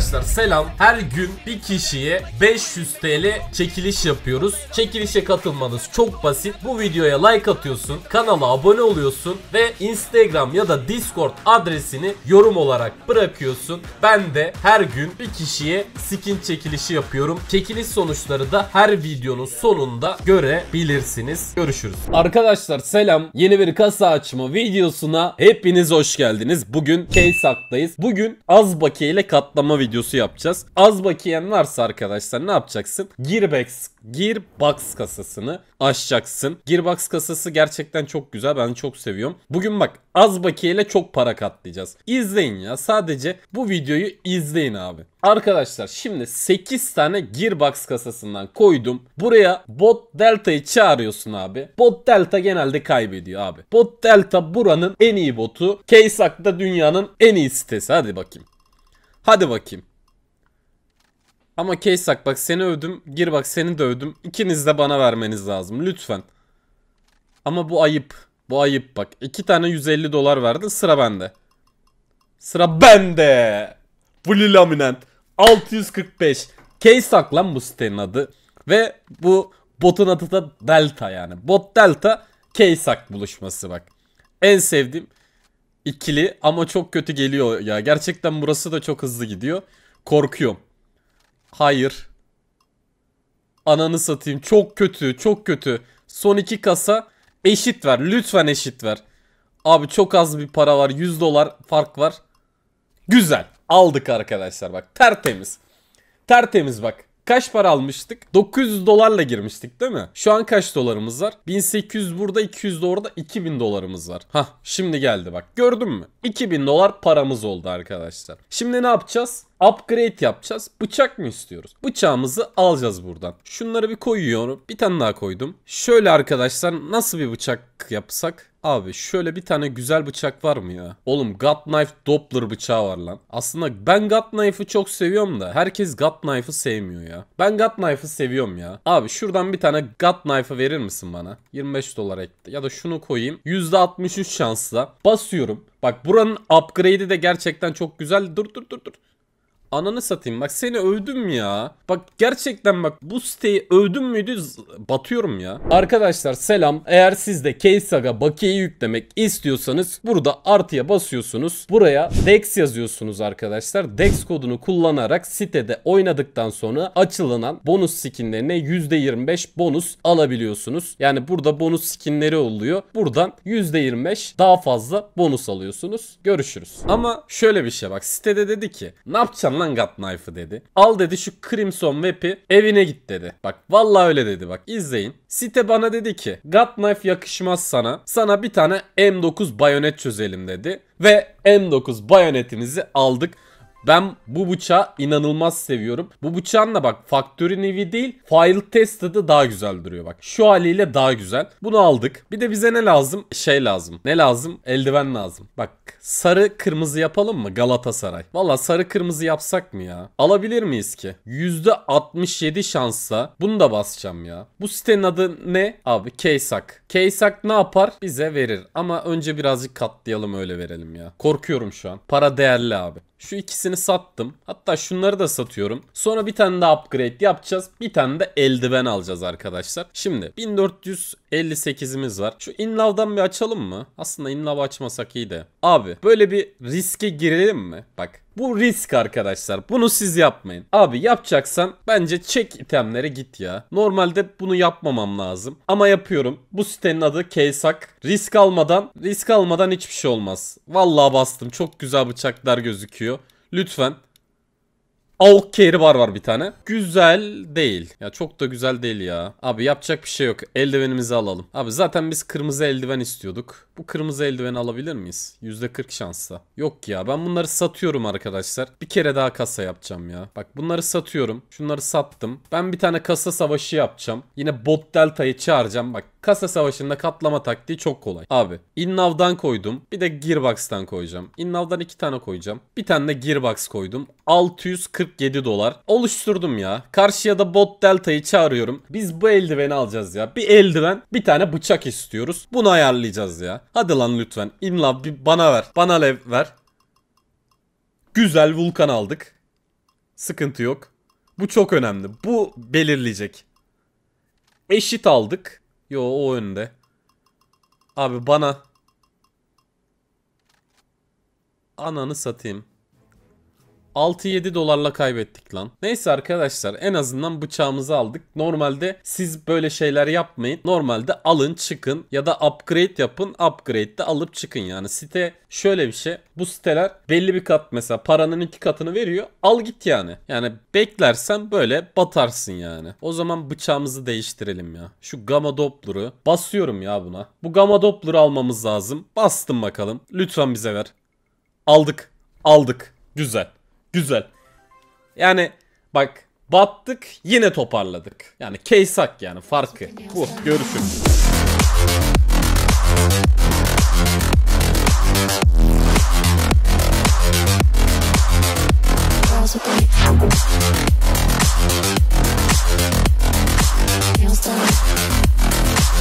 Arkadaşlar selam. Her gün bir kişiye 500 TL çekiliş yapıyoruz. Çekilişe katılmanız çok basit. Bu videoya like atıyorsun, kanala abone oluyorsun ve Instagram ya da Discord adresini yorum olarak bırakıyorsun. Ben de her gün bir kişiye skin çekilişi yapıyorum. Çekiliş sonuçları da her videonun sonunda görebilirsiniz. Görüşürüz. Arkadaşlar selam. Yeni bir kasa açma videosuna hepiniz hoş geldiniz. Bugün Keysak'tayız. Bugün az bakiye ile katlama videosu videosu yapacağız. Az bakiyen varsa arkadaşlar ne yapacaksın? Gearbox, Gearbox kasasını açacaksın. Gearbox kasası gerçekten çok güzel. Ben çok seviyorum. Bugün bak az bakiyeyle çok para katlayacağız. İzleyin ya. Sadece bu videoyu izleyin abi. Arkadaşlar şimdi 8 tane Gearbox kasasından koydum. Buraya Bot Delta'yı çağırıyorsun abi. Bot Delta genelde kaybediyor abi. Bot Delta buranın en iyi botu. Kaysak da dünyanın en iyi sitesi. Hadi bakayım. Hadi bakayım. Ama Keysak bak seni övdüm. Gir bak seni de övdüm. İkiniz de bana vermeniz lazım. Lütfen. Ama bu ayıp. Bu ayıp bak. İki tane 150 dolar verdin. Sıra bende. Sıra bende. Fully Laminant. 645. Keysak lan bu sitenin adı. Ve bu botun adı da Delta yani. Bot Delta Keysak buluşması bak. En sevdiğim ikili ama çok kötü geliyor ya. Gerçekten burası da çok hızlı gidiyor. Korkuyorum. Hayır. Ananı satayım. Çok kötü, çok kötü. Son iki kasa eşit ver. Lütfen eşit ver. Abi çok az bir para var. 100 dolar fark var. Güzel. Aldık arkadaşlar bak. Tertemiz. Tertemiz bak. Kaç para almıştık? 900 dolarla girmiştik değil mi? Şu an kaç dolarımız var? 1800 burada 200 de orada 2000 dolarımız var. Hah şimdi geldi bak gördün mü? 2000 dolar paramız oldu arkadaşlar. Şimdi ne yapacağız? upgrade yapacağız. Bıçak mı istiyoruz? Bıçağımızı alacağız buradan. Şunları bir koyuyorum. Bir tane daha koydum. Şöyle arkadaşlar nasıl bir bıçak yapsak? Abi şöyle bir tane güzel bıçak var mı ya? Oğlum God Knife Doppler bıçağı var lan. Aslında ben God Knife'ı çok seviyorum da herkes God Knife'ı sevmiyor ya. Ben God Knife'ı seviyorum ya. Abi şuradan bir tane God Knife'ı verir misin bana? 25 dolar ekle. Ya da şunu koyayım. %63 şansla basıyorum. Bak buranın upgrade'i de gerçekten çok güzel. Dur dur dur dur. Ananı satayım bak seni övdüm ya. Bak gerçekten bak bu siteyi övdüm müydü batıyorum ya. Arkadaşlar selam. Eğer siz de Keysaga bakiye yüklemek istiyorsanız burada artıya basıyorsunuz. Buraya Dex yazıyorsunuz arkadaşlar. Dex kodunu kullanarak sitede oynadıktan sonra açılan bonus skinlerine %25 bonus alabiliyorsunuz. Yani burada bonus skinleri oluyor. Buradan %25 daha fazla bonus alıyorsunuz. Görüşürüz. Ama şöyle bir şey bak sitede dedi ki ne yapacaksın lan God Knife'ı dedi. Al dedi şu Crimson Web'i evine git dedi. Bak vallahi öyle dedi bak izleyin. Site bana dedi ki God Knife yakışmaz sana. Sana bir tane M9 bayonet çözelim dedi. Ve M9 bayonetimizi aldık. Ben bu bıçağı inanılmaz seviyorum. Bu bıçağın da bak factory nevi değil file tested'ı daha güzel duruyor bak. Şu haliyle daha güzel. Bunu aldık. Bir de bize ne lazım? Şey lazım. Ne lazım? Eldiven lazım. Bak sarı kırmızı yapalım mı Galatasaray? Valla sarı kırmızı yapsak mı ya? Alabilir miyiz ki? %67 şansa bunu da basacağım ya. Bu sitenin adı ne? Abi Keysak. Keysak ne yapar? Bize verir. Ama önce birazcık katlayalım öyle verelim ya. Korkuyorum şu an. Para değerli abi. Şu ikisini sattım. Hatta şunları da satıyorum. Sonra bir tane de upgrade yapacağız. Bir tane de eldiven alacağız arkadaşlar. Şimdi 1400 58'imiz var. Şu inlavdan bir açalım mı? Aslında inlav açmasak iyi de. Abi böyle bir riske girelim mi? Bak bu risk arkadaşlar. Bunu siz yapmayın. Abi yapacaksan bence çek itemlere git ya. Normalde bunu yapmamam lazım. Ama yapıyorum. Bu sitenin adı Keysak. Risk almadan, risk almadan hiçbir şey olmaz. Vallahi bastım. Çok güzel bıçaklar gözüküyor. Lütfen AOK carry bar var bir tane. Güzel değil. Ya çok da güzel değil ya. Abi yapacak bir şey yok. Eldivenimizi alalım. Abi zaten biz kırmızı eldiven istiyorduk. Bu kırmızı eldiveni alabilir miyiz? %40 şansla. Yok ya ben bunları satıyorum arkadaşlar. Bir kere daha kasa yapacağım ya. Bak bunları satıyorum. Şunları sattım. Ben bir tane kasa savaşı yapacağım. Yine bot delta'yı çağıracağım. Bak Kasa savaşında katlama taktiği çok kolay. Abi Innav'dan koydum. Bir de Gearbox'tan koyacağım. Innav'dan iki tane koyacağım. Bir tane de Gearbox koydum. 640 47 dolar. Oluşturdum ya. Karşıya da bot delta'yı çağırıyorum. Biz bu eldiveni alacağız ya. Bir eldiven bir tane bıçak istiyoruz. Bunu ayarlayacağız ya. Hadi lan lütfen. In bir bana ver. Bana lev ver. Güzel vulkan aldık. Sıkıntı yok. Bu çok önemli. Bu belirleyecek. Eşit aldık. Yo o önde. Abi bana ananı satayım. 6-7 dolarla kaybettik lan. Neyse arkadaşlar en azından bıçağımızı aldık. Normalde siz böyle şeyler yapmayın. Normalde alın çıkın ya da upgrade yapın. Upgrade de alıp çıkın yani. Site şöyle bir şey. Bu siteler belli bir kat mesela paranın iki katını veriyor. Al git yani. Yani beklersen böyle batarsın yani. O zaman bıçağımızı değiştirelim ya. Şu gamma doppler'ı basıyorum ya buna. Bu gamma doppler'ı almamız lazım. Bastım bakalım. Lütfen bize ver. Aldık. Aldık. Güzel. Güzel. Yani bak battık yine toparladık. Yani keysak yani farkı. Bu görüşürüz.